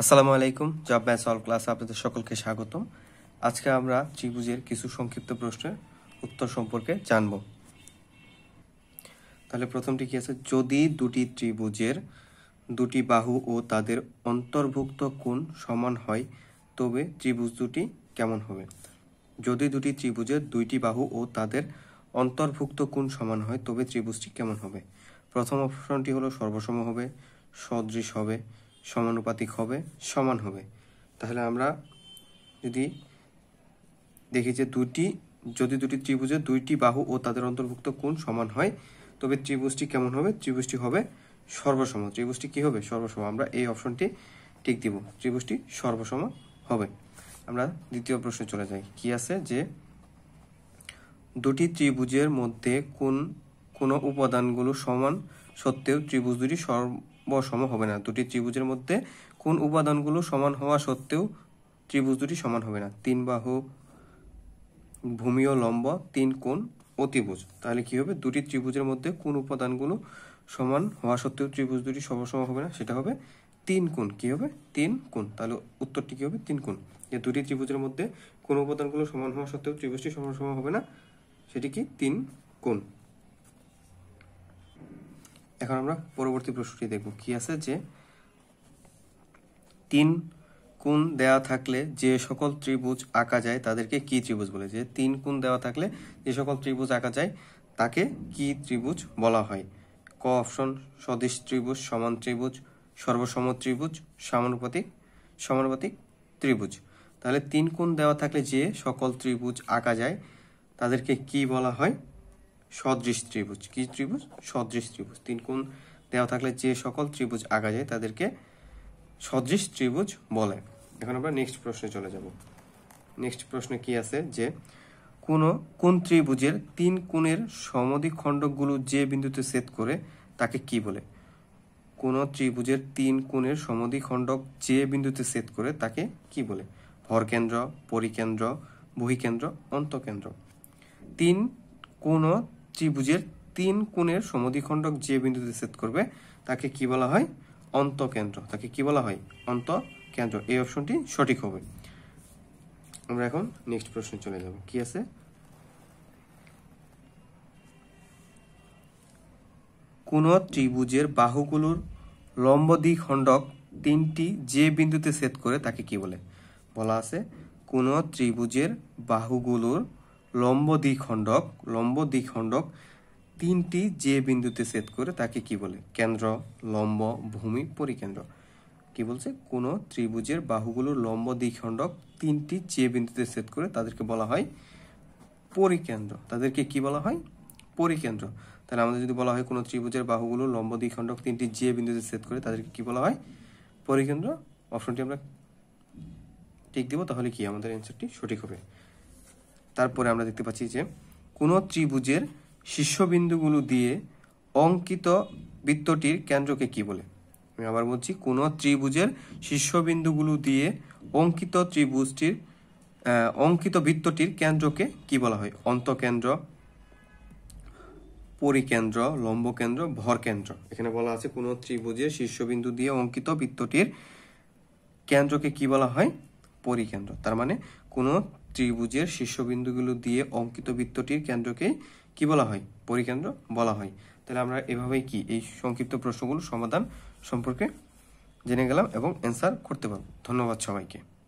আসসালামু আলাইকুম job batch all class আপনাদের সকলকে স্বাগতম আজকে আমরা ত্রিভুজের কিছু সংক্ষিপ্ত প্রশ্নের উত্তর সম্পর্কে জানব তাহলে প্রথমটি কি আছে যদি দুটি ত্রিভুজের দুটি বাহু ও তাদের অন্তর্ভুক্ত কোণ সমান হয় তবে ত্রিভুজ দুটি কেমন হবে যদি দুটি ত্রিভুজের দুইটি বাহু ও তাদের অন্তর্ভুক্ত কোণ সমান হয় তবে ত্রিভুজটি কেমন হবে প্রথম অপশনটি হলো সর্বসম হবে সদৃশ হবে সমানুপাতিক হবে সমান হবে তাহলে আমরা যদি দেখি যে দুটি যদি দুটি ত্রিভুজের দুইটি বাহু ও তাদের অন্তর্ভুক্ত কোণ সমান হয় তবে ত্রিভুজটি কেমন হবে ত্রিভুজটি হবে সর্বসম ত্রিভুজটি কি হবে সর্বসম আমরা এই অপশনটি টিক দিব ত্রিভুজটি সর্বসম হবে আমরা দ্বিতীয় প্রশ্নে চলে যাই কি আছে যে দুটি ত্রিভুজের মধ্যে কোন কোন উপাদানগুলো সমান সত্ত্বেও ত্রিভুজ দুটি সম হবে না দুটি ত্রিভুজের মধ্যে কোন উপাদানগুলো সমান হওয়া সত্ত্বেও ত্রিভুজ দুটি সমান হবে না তিন বাহু ভূমিও ও লম্ব তিন কোণ অতিভুজ তাহলে কি হবে দুটি ত্রিভুজের মধ্যে কোন উপাদানগুলো সমান হওয়া সত্ত্বেও ত্রিভুজ দুটি সবসম হবে না সেটা হবে তিন কোণ কি হবে তিন কোণ তাহলে উত্তরটি কি হবে তিন কোণ যে দুটি ত্রিভুজের মধ্যে কোন উপাদানগুলো সমান হওয়া সত্ত্বেও ত্রিভুজটি সমান হবে না সেটি কি তিন কোণ এখন আমরা পরবর্তী প্রশ্নটি দেখব কি আছে যে তিন কোণ দেওয়া থাকলে যে সকল ত্রিভুজ আঁকা যায় তাদেরকে কি ত্রিভুজ বলে যে তিন কোণ দেওয়া থাকলে যে সকল ত্রিভুজ আঁকা যায় তাকে কি ত্রিভুজ বলা হয় ক অপশন সদিশ ত্রিভুজ সমান ত্রিভুজ সর্বসম ত্রিভুজ সমানুপাতিক সমানুপাতিক ত্রিভুজ তাহলে তিন কোণ দেওয়া থাকলে যে সকল ত্রিভুজ আঁকা যায় তাদেরকে কি বলা হয় সদৃশ ত্রিভুজ কি ত্রিভুজ সদৃশ ত্রিভুজ তিন কোণ দেওয়া থাকলে যে সকল ত্রিভুজ আগা যায় তাদেরকে সদৃশ ত্রিভুজ বলে এখন আমরা নেক্সট প্রশ্নে চলে যাব নেক্সট প্রশ্নে কি আছে যে কোন কোন ত্রিভুজের তিন কোণের সমদিক খণ্ডকগুলো যে বিন্দুতে ছেদ করে তাকে কি বলে কোন ত্রিভুজের তিন কোণের খণ্ডক যে বিন্দুতে ছেদ করে তাকে কি বলে ভরকেন্দ্র পরিকেন্দ্র বহিকেন্দ্র অন্তকেন্দ্র তিন কোন ত্রিভুজের তিন কোণের সমধিখণ্ডক যে বিন্দুতে ছেদ করবে তাকে কি বলা হয় অন্তকেন্দ্র তাকে কি বলা হয় অন্তকেন্দ্র এই অপশনটি সঠিক হবে আমরা এখন নেক্সট প্রশ্নে চলে যাব কি আছে কোন ত্রিভুজের বাহুগুলোর লম্ব দ্বিখণ্ডক তিনটি যে বিন্দুতে ছেদ করে তাকে কি বলে বলা আছে কোন ত্রিভুজের বাহুগুলোর লম্ব দ্বিখণ্ডক লম্ব দ্বিখণ্ডক তিনটি যে বিন্দুতে ছেদ করে তাকে কি বলে কেন্দ্র লম্ব ভূমি পরিকেন্দ্র কি বলছে কোনো ত্রিভুজের বাহুগুলোর লম্ব দ্বিখণ্ডক তিনটি যে বিন্দুতে ছেদ করে তাদেরকে বলা হয় পরিকেন্দ্র তাদেরকে কি বলা হয় পরিকেন্দ্র তাহলে আমাদের যদি বলা হয় কোনো ত্রিভুজের বাহুগুলো লম্ব দ্বিখণ্ডক তিনটি যে বিন্দুতে ছেদ করে তাদেরকে কি বলা হয় পরিকেন্দ্র অপশনটি আমরা টিক দিব তাহলে কি আমাদের অ্যান্সারটি সঠিক হবে তারপরে আমরা দেখতে পাচ্ছি যে কোনো ত্রিভুজের শীর্ষবিন্দুগুলো দিয়ে অঙ্কিত বৃত্তটির কেন্দ্রকে কি বলে আমি আবার বলছি কোনো ত্রিভুজের শীর্ষবিন্দুগুলো দিয়ে অঙ্কিত ত্রিভুজটির অঙ্কিত বৃত্তটির কেন্দ্রকে কি বলা হয় অন্তকেন্দ্র পরিকেন্দ্র লম্বকেন্দ্র ভরকেন্দ্র এখানে বলা আছে কোনো ত্রিভুজের শীর্ষবিন্দু দিয়ে অঙ্কিত বৃত্তটির কেন্দ্রকে কি বলা হয় পরিকেন্দ্র তার মানে কোনো ত্রিভুজের শীর্ষবিন্দুগুলো দিয়ে অঙ্কিত বৃত্তটির কেন্দ্রকে কি বলা হয় পরিকেন্দ্র বলা হয় তাহলে আমরা এভাবেই কি এই সংক্ষিপ্ত প্রশ্নগুলো সমাধান সম্পর্কে জেনে গেলাম এবং অ্যান্সার করতে পারব ধন্যবাদ সবাইকে